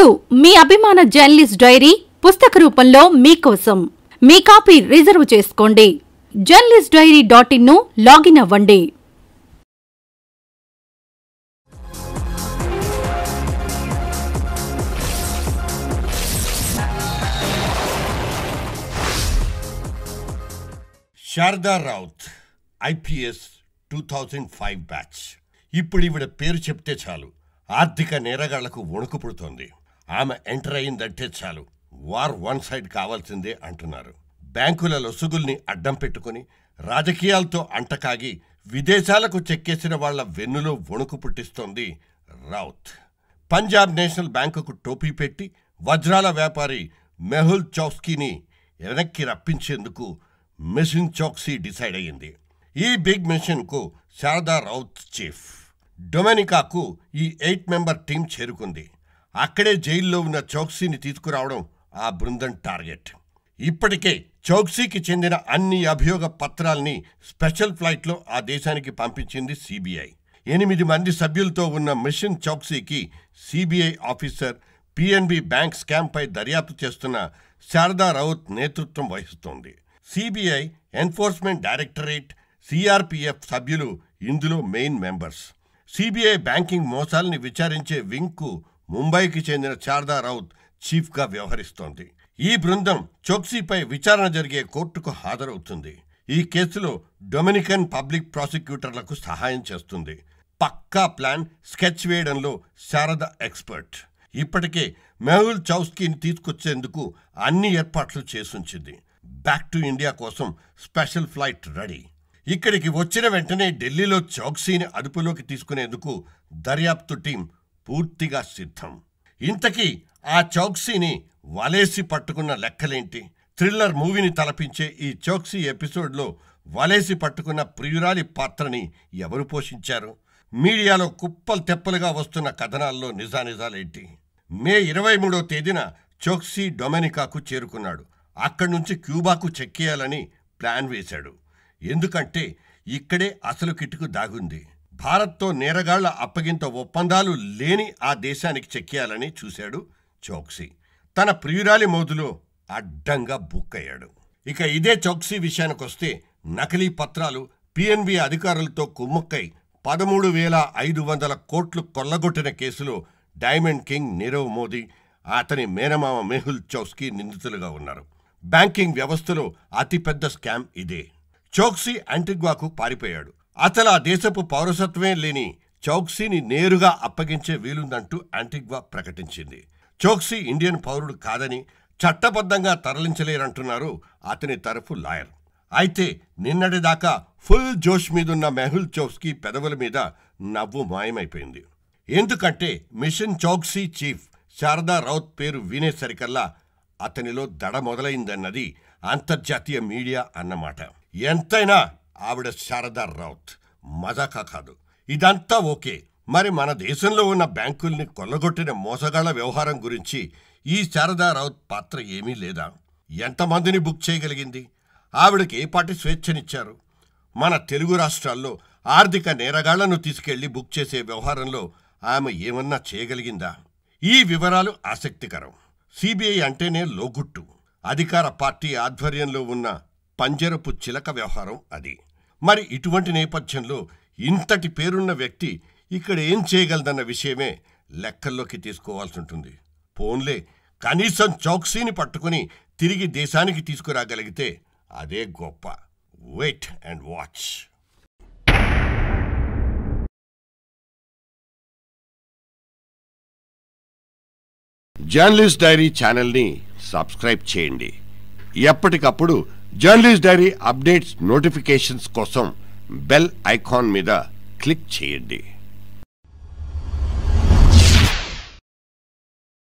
ఇప్పుడు మీ అభిమాన journalist dairy పుస్తక రూపంలో మీకోసం మీ కాపీ రిజర్వ్ చేసుకోండి జర్నలిస్ట్ డైరీ డాట్ ఇన్ను లాగిన్ అవ్వండి Sharada Raut IPS two thousand five batch ఇప్పుడు ఈవిడ పేరు చెప్తే చాలు ఆర్థిక నేరగాళ్లకు వణుకు పుడుతోంది ఆమె ఎంటర్ అయిందంటే చాలు వార్ వన్ సైడ్ కావాల్సిందే అంటున్నారు బ్యాంకుల లొసుగుల్ని అడ్డం పెట్టుకుని రాజకీయాలతో అంటకాగి విదేశాలకు చెక్కేసిన వాళ్ల వెన్నులో వణుకు పుట్టిస్తోంది రౌత్ పంజాబ్ నేషనల్ బ్యాంకుకు టోపీ పెట్టి వజ్రాల వ్యాపారి మెహుల్ చౌస్కీని వెనక్కి రప్పించేందుకు మిషన్ చౌక్సీ డిసైడ్ అయ్యింది ఈ బిగ్ మిషన్కు శారదా రౌత్ చీఫ్ డొమెనికాకు ఈ ఎయిట్ మెంబర్ టీం చేరుకుంది అక్కడే జైల్లో ఉన్న చౌక్సీని తీసుకురావడం ఆ బృందం టార్గెట్ ఇప్పటికే చౌక్సీకి చెందిన అన్ని అభియోగ పత్రాల్ని స్పెషల్ ఫ్లైట్లో ఆ దేశానికి పంపించింది సిబిఐ ఎనిమిది మంది సభ్యులతో ఉన్న మిషన్ చౌక్సీకి సిబిఐ ఆఫీసర్ పిఎన్బి బ్యాంక్ స్కామ్పై దర్యాప్తు చేస్తున్న శారదా రౌత్ నేతృత్వం వహిస్తోంది సిబిఐ ఎన్ఫోర్స్మెంట్ డైరెక్టరేట్ సిఆర్పిఎఫ్ సభ్యులు ఇందులో మెయిన్ మెంబర్స్ సిబిఐ బ్యాంకింగ్ మోసాల్ని విచారించే వింగ్కు ముంబైకి చెందిన శారదా రౌత్ చీఫ్గా వ్యవహరిస్తోంది ఈ బృందం చోక్సీపై విచారణ జరిగే కోర్టుకు హాజరవుతుంది ఈ కేసులో డొమినికన్ పబ్లిక్ ప్రాసిక్యూటర్లకు సహాయం చేస్తుంది పక్కా ప్లాన్ స్కెచ్ వేయడంలో శారద ఎక్స్పర్ట్ ఇప్పటికే మెహుల్ చౌస్కీని తీసుకొచ్చేందుకు అన్ని ఏర్పాట్లు చేసుంచింది బ్యాక్ టు ఇండియా కోసం స్పెషల్ ఫ్లైట్ రెడీ ఇక్కడికి వచ్చిన వెంటనే ఢిల్లీలో చౌక్సీని అదుపులోకి తీసుకునేందుకు దర్యాప్తు టీం పూర్తిగా సిద్ధం ఇంతకీ ఆ చౌక్సీని వలేసి పట్టుకున్న లెక్కలేంటి థ్రిల్లర్ మూవీని తలపించే ఈ చౌక్సీ ఎపిసోడ్లో వలేసి పట్టుకున్న ప్రియురాలి పాత్రని ఎవరు పోషించారు మీడియాలో కుప్పలు తెప్పలుగా వస్తున్న కథనాల్లో నిజానిజాలేంటి మే ఇరవై మూడో తేదీన చోక్సీ డొమెనికాకు చేరుకున్నాడు అక్కడి నుంచి క్యూబాకు చెక్కేయాలని ప్లాన్ వేశాడు ఎందుకంటే ఇక్కడే అసలు కిటుకు దాగుంది భారత్తో నేరగాళ్ల అప్పగింత ఒప్పందాలు లేని ఆ దేశానికి చెక్కేయాలని చూశాడు చోక్సీ తన ప్రియురాలి మోదులో అడ్డంగా బుక్ అయ్యాడు ఇక ఇదే చోక్సీ విషయానికొస్తే నకిలీ పత్రాలు పిఎన్వి అధికారులతో కుమ్మక్కై పదమూడు వేల ఐదు వందల కోట్లు కొల్లగొట్టిన కేసులో డైమండ్ కింగ్ నీరవ్ మోదీ అతని మేనమామ మెహుల్ చౌక్సీ నిందితులుగా ఉన్నారు బ్యాంకింగ్ వ్యవస్థలో అతిపెద్ద స్కామ్ ఇదే చోక్సీ అంటిగ్వాకు పారిపోయాడు అతల ఆ దేశపు పౌరసత్వమే లేని చౌక్సీని నేరుగా అప్పగించే వీలుందంటూ యాంటిగ్వా ప్రకటించింది చౌక్సీ ఇండియన్ పౌరుడు కాదని చట్టబద్ధంగా తరలించలేరంటున్నారు అతని తరఫు లాయర్ అయితే నిన్నటిదాకా ఫుల్ జోష్ మీదున్న మెహుల్ చౌక్సీ పెదవుల మీద నవ్వు మాయమైపోయింది ఎందుకంటే మిషన్ చౌక్సీ చీఫ్ శారదా రౌత్ పేరు వినేసరికల్లా అతనిలో దడ మొదలైందన్నది అంతర్జాతీయ మీడియా అన్నమాట ఎంతైనా ఆవిడ శారదా రౌత్ మజాకా కాదు ఇదంతా ఓకే మరి మన దేశంలో ఉన్న బ్యాంకుల్ని కొల్లగొట్టిన మోసగాళ్ల వ్యవహారం గురించి ఈ శారదా రౌత్ పాత్ర ఏమీ లేదా ఎంతమందిని బుక్ చేయగలిగింది ఆవిడకి ఏ పాటి స్వేచ్ఛనిచ్చారు మన తెలుగు రాష్ట్రాల్లో ఆర్థిక నేరగాళ్లను తీసుకెళ్లి బుక్ చేసే వ్యవహారంలో ఆమె ఏమన్నా చేయగలిగిందా ఈ వివరాలు ఆసక్తికరం సిబిఐ అంటేనే లోగుట్టు అధికార పార్టీ ఆధ్వర్యంలో ఉన్న పంజరపు చిలక వ్యవహారం అది మరి ఇటువంటి నేపథ్యంలో ఇంతటి పేరున్న వ్యక్తి ఇక్కడ ఏం చేయగలదన్న విషయమే లెక్కల్లోకి తీసుకోవాల్సి ఉంటుంది పోన్లే కనీసం చౌక్సీని పట్టుకుని తిరిగి దేశానికి తీసుకురాగలిగితే అదే గొప్ప wait and watch journalist diary ఛానల్ని సబ్స్క్రైబ్ చేయండి ఎప్పటికప్పుడు జర్నలిస్ట్ డైరీ అప్డేట్స్ నోటిఫికేషన్స్ కోసం బెల్ ఐకాన్ మీద క్లిక్ చేయండి